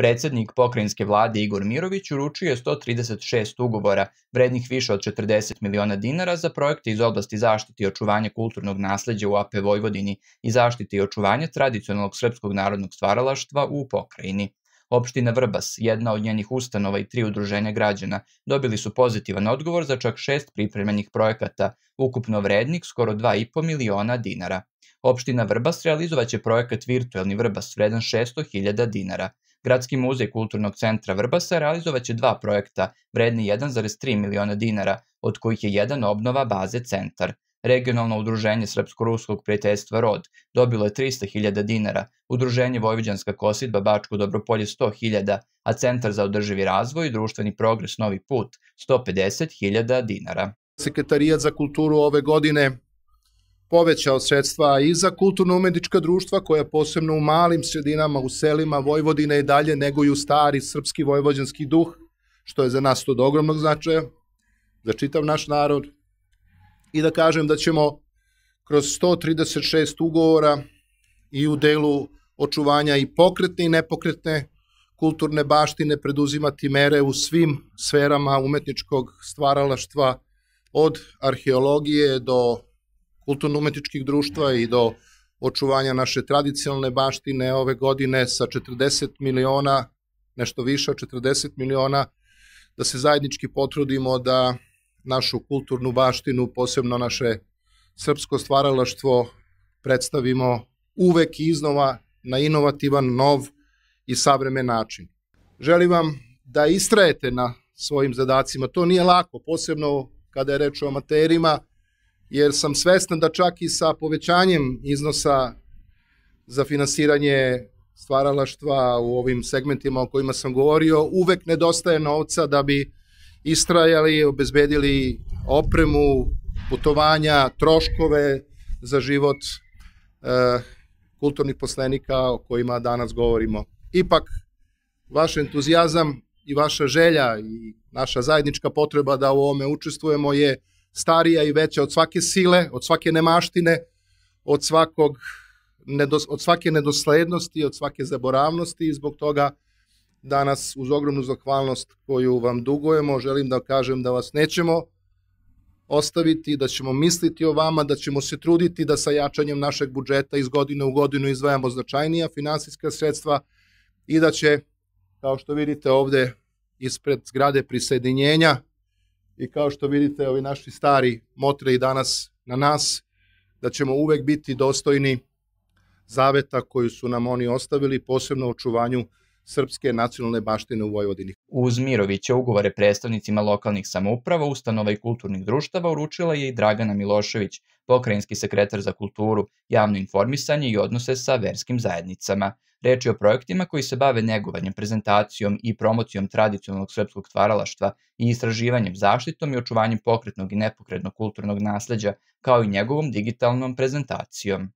Predsednik pokrajinske vlade Igor Mirović uručio je 136 ugovora vrednih više od 40 miliona dinara za projekte iz oblasti zaštite i očuvanja kulturnog nasledđa u AP Vojvodini i zaštite i očuvanja tradicionalnog srpskog narodnog stvaralaštva u pokrajini. Opština Vrbas, jedna od njenih ustanova i tri udruženja građana, dobili su pozitivan odgovor za čak šest pripremljenih projekata, ukupno vrednih skoro 2,5 miliona dinara. Opština Vrbas realizovaće projekat Virtualni Vrbas vredan 600.000 dinara. Gradski muzej Kulturnog centra Vrbasa realizovaće dva projekta vredni 1,3 miliona dinara, od kojih je jedan obnova baze Centar. Regionalno udruženje Srpsko-Ruskog prijateljstva ROD dobilo je 300.000 dinara, udruženje Vojvođanska kosidba Bačko Dobropolje 100.000, a Centar za održivi razvoj i društveni progres Novi put 150.000 dinara. Sekretarijat za kulturu ove godine povećao sredstva i za kulturno-umetička društva koja posebno u malim sredinama, u selima Vojvodine i dalje neguju stari srpski vojvođanski duh, što je za nas od ogromnog značaja, za čitav naš narod. I da kažem da ćemo kroz 136 ugovora i u delu očuvanja i pokretne i nepokretne kulturne baštine preduzimati mere u svim sferama umetničkog stvaralaštva od arheologije do kulturno umetičkih društva i do očuvanja naše tradicionalne baštine ove godine sa 40 miliona, nešto više od 40 miliona, da se zajednički potrudimo da našu kulturnu baštinu, posebno naše srpsko stvaralaštvo, predstavimo uvek i iznova na inovativan, nov i savremen način. Želim vam da istrajete na svojim zadacima. To nije lako, posebno kada je reč o amaterima, jer sam svestan da čak i sa povećanjem iznosa za finansiranje stvaralaštva u ovim segmentima o kojima sam govorio, uvek nedostaje novca da bi istrajali, obezbedili opremu, putovanja, troškove za život e, kulturnih poslenika o kojima danas govorimo. Ipak, vaš entuzijazam i vaša želja i naša zajednička potreba da u ovome učestvujemo je starija i veća od svake sile, od svake nemaštine, od, svakog, nedos, od svake nedoslednosti, od svake zaboravnosti i zbog toga danas uz ogromnu zahvalnost koju vam dugujemo, želim da kažem da vas nećemo ostaviti, da ćemo misliti o vama, da ćemo se truditi da sa jačanjem našeg budžeta iz godine u godinu izvajamo značajnija finansijska sredstva i da će, kao što vidite ovde ispred zgrade prisajedinjenja, i kao što vidite ovi naši stari motre i danas na nas, da ćemo uvek biti dostojni zaveta koju su nam oni ostavili, posebno očuvanju srpske nacionalne baštine u Vojvodini. Uz Mirovića ugovore predstavnicima lokalnih samouprava, ustanova i kulturnih društava uručila je i Dragana Milošević, pokrajinski sekretar za kulturu, javno informisanje i odnose sa verskim zajednicama. Reč je o projektima koji se bave negovanjem, prezentacijom i promocijom tradicionalnog srpskog stvaralaštva i istraživanjem, zaštitom i očuvanjem pokretnog i nepokretnog kulturnog nasleđa, kao i njegovom digitalnom prezentacijom.